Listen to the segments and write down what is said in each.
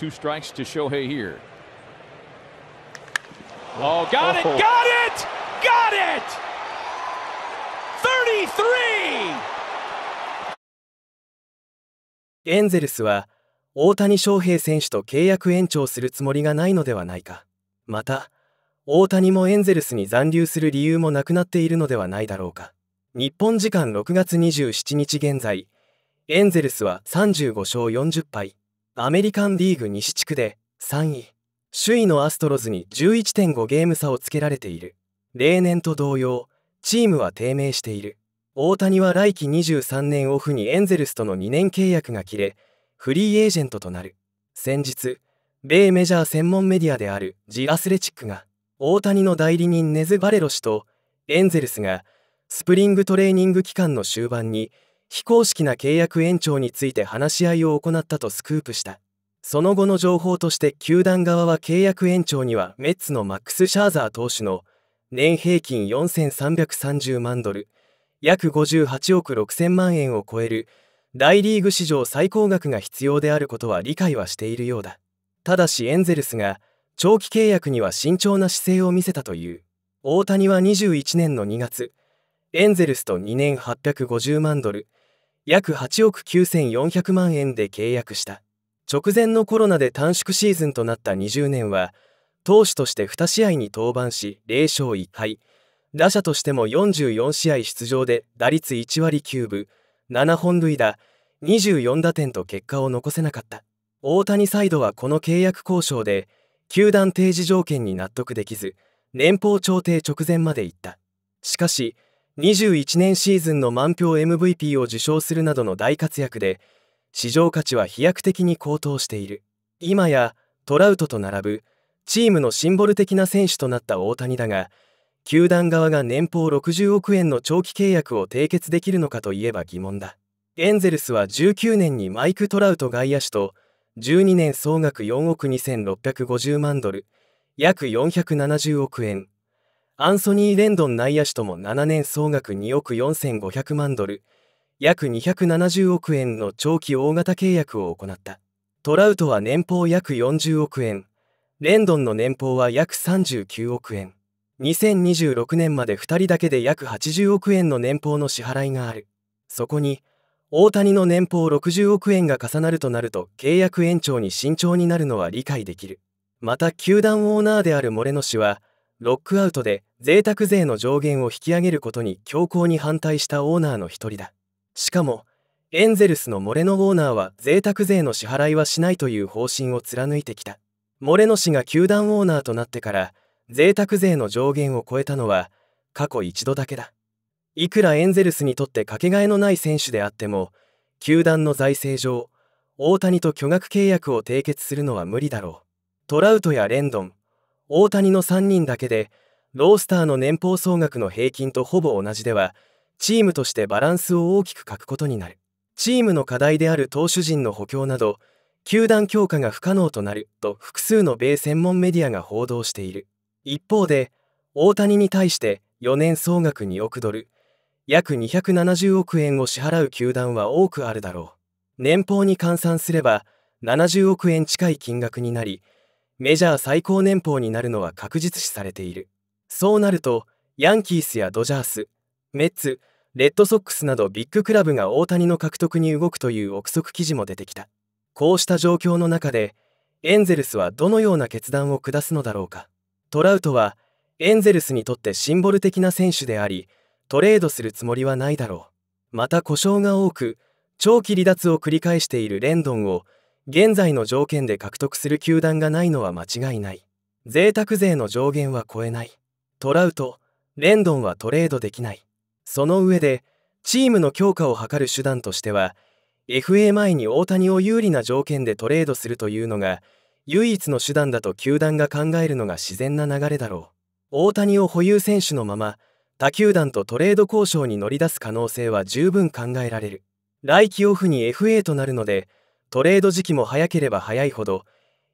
Two strikes to Shohei here. Oh, got it, got it, got it! 33! エンゼルスは大谷翔平選手と契約延長するつもりがないのではないか。また、大谷もエンゼルスに残留する理由もなくなっているのではないだろうか。日本時間6月27日現在、エンゼルスは35勝40敗、アメリカンリーグ西地区で3位首位のアストロズに11.5ゲーム差をつけられている例年と同様チームは低迷している大谷は来季23年オフにエンゼルスとの2年契約が切れフリーエージェントとなる先日米メジャー専門メディアであるジ・アスレチックが大谷の代理人ネズ・バレロ氏とエンゼルスがスプリングトレーニング期間の終盤に非公式な契約延長について話し合いを行ったとスクープしたその後の情報として球団側は契約延長にはメッツのマックス・シャーザー投手の年平均4330万ドル約58億6000万円を超える大リーグ史上最高額が必要であることは理解はしているようだただしエンゼルスが長期契約には慎重な姿勢を見せたという大谷は21年の2月エンゼルスと2年850万ドル約8億9400万円で契約した直前のコロナで短縮シーズンとなった20年は投手として2試合に登板し0勝1敗打者としても44試合出場で打率1割9分7本塁打24打点と結果を残せなかった大谷サイドはこの契約交渉で球団提示条件に納得できず年俸調停直前まで行ったしかし21年シーズンの満票 MVP を受賞するなどの大活躍で市場価値は飛躍的に高騰している今やトラウトと並ぶチームのシンボル的な選手となった大谷だが球団側が年俸60億円の長期契約を締結できるのかといえば疑問だエンゼルスは19年にマイク・トラウト外野手と12年総額4億2650万ドル約470億円アンソニー・レンドン内野手とも7年総額2億4500万ドル約270億円の長期大型契約を行ったトラウトは年俸約40億円レンドンの年俸は約39億円2026年まで2人だけで約80億円の年俸の支払いがあるそこに大谷の年俸60億円が重なるとなると契約延長に慎重になるのは理解できるまた球団オーナーであるモレノ氏はロックアウトで贅沢税の上限を引き上げることに強硬に反対したオーナーの一人だしかもエンゼルスのモレノオーナーは贅沢税の支払いはしないという方針を貫いてきたモレノ氏が球団オーナーとなってから贅沢税の上限を超えたのは過去一度だけだいくらエンゼルスにとってかけがえのない選手であっても球団の財政上大谷と巨額契約を締結するのは無理だろうトラウトやレンドン大谷の3人だけでロースターの年俸総額の平均とほぼ同じではチームとしてバランスを大きく欠くことになるチームの課題である投手陣の補強など球団強化が不可能となると複数の米専門メディアが報道している一方で大谷に対して4年総額2億ドル約270億円を支払う球団は多くあるだろう年俸に換算すれば70億円近い金額になりメジャー最高年俸になるのは確実視されているそうなるとヤンキースやドジャースメッツレッドソックスなどビッグクラブが大谷の獲得に動くという憶測記事も出てきたこうした状況の中でエンゼルスはどのような決断を下すのだろうかトラウトはエンゼルスにとってシンボル的な選手でありトレードするつもりはないだろうまた故障が多く長期離脱を繰り返しているレンドンを現在の条件で獲得する球団がないのは間違いない贅沢税の上限は超えないトラウトレンドンはトレードできないその上でチームの強化を図る手段としては FA 前に大谷を有利な条件でトレードするというのが唯一の手段だと球団が考えるのが自然な流れだろう大谷を保有選手のまま他球団とトレード交渉に乗り出す可能性は十分考えられる来季オフに FA となるのでトレード時期も早ければ早いほど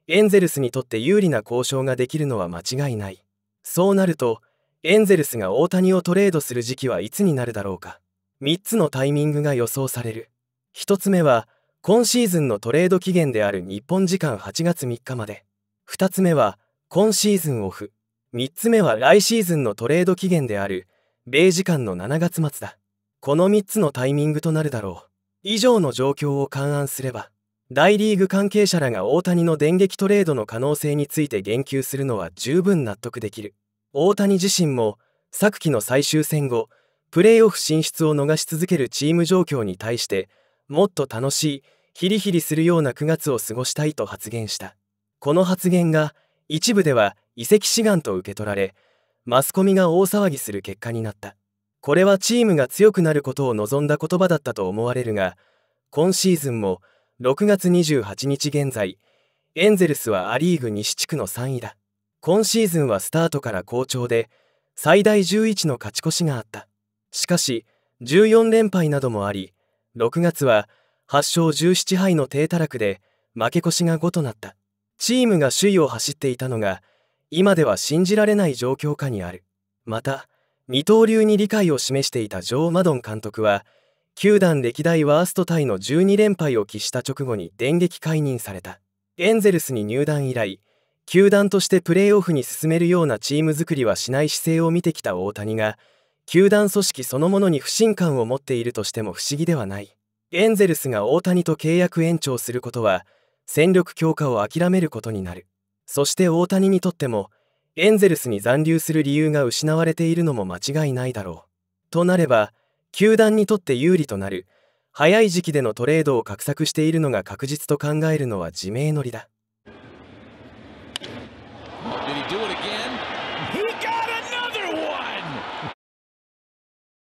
エンゼルスにとって有利な交渉ができるのは間違いないそうなるとエンゼルスが大谷をトレードする時期はいつになるだろうか3つのタイミングが予想される1つ目は今シーズンのトレード期限である日本時間8月3日まで2つ目は今シーズンオフ3つ目は来シーズンのトレード期限である米時間の7月末だこの3つのタイミングとなるだろう以上の状況を勘案すれば大リーグ関係者らが大谷の電撃トレードの可能性について言及するのは十分納得できる大谷自身も昨季の最終戦後プレーオフ進出を逃し続けるチーム状況に対してもっと楽しいヒリヒリするような9月を過ごしたいと発言したこの発言が一部では移籍志願と受け取られマスコミが大騒ぎする結果になったこれはチームが強くなることを望んだ言葉だったと思われるが今シーズンも「6月28日現在エンゼルスはア・リーグ西地区の3位だ今シーズンはスタートから好調で最大11の勝ち越しがあったしかし14連敗などもあり6月は8勝17敗の低たらくで負け越しが5となったチームが首位を走っていたのが今では信じられない状況下にあるまた二刀流に理解を示していたジョー・マドン監督は球団歴代ワーストタイの12連敗を喫した直後に電撃解任されたエンゼルスに入団以来球団としてプレーオフに進めるようなチーム作りはしない姿勢を見てきた大谷が球団組織そのものに不信感を持っているとしても不思議ではないエンゼルスが大谷と契約延長することは戦力強化を諦めることになるそして大谷にとってもエンゼルスに残留する理由が失われているのも間違いないだろうとなれば球団にとって有利となる早い時期でのトレードを画策しているのが確実と考えるのは自明のりだ